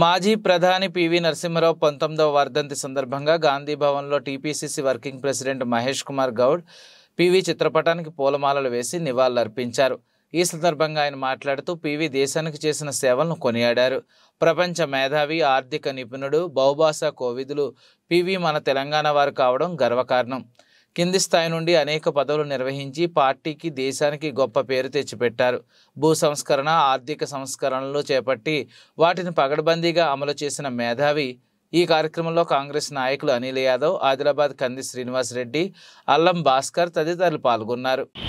మాజీ ప్రధాని పివి నరసింహరావు పంతొమ్మిదవ వర్ధంతి సందర్భంగా గాంధీ భవన్లో TPCC working president Mahesh Kumar Goud PV చిత్రపటానికి పూలమాలలు వేసి నివాళులర్పించారు ఈ సందర్భంగా ఆయన మాట్లాడుతూ పివి దేశానికి చేసిన సేవలను కొనియాడారు ప్రపంచ మేధావి ఆర్థిక నిపుణుడు బౌబాసా కోవిదులు పివి మన తెలంగాణ వారు కావడం గర్వకారణం కింది స్థాయి నుండి అనేక పదవులు నిర్వహించి పార్టీకి దేశానికి గొప్ప పేరు తెచ్చిపెట్టారు భూ సంస్కరణ ఆర్థిక సంస్కరణలు చేపట్టి వాటిని పగడబందీగా అమలు చేసిన మేధావి ఈ కార్యక్రమంలో కాంగ్రెస్ నాయకులు అనిల్ యాదవ్ ఆదిలాబాద్ కంది శ్రీనివాసరెడ్డి అల్లం భాస్కర్ తదితరులు పాల్గొన్నారు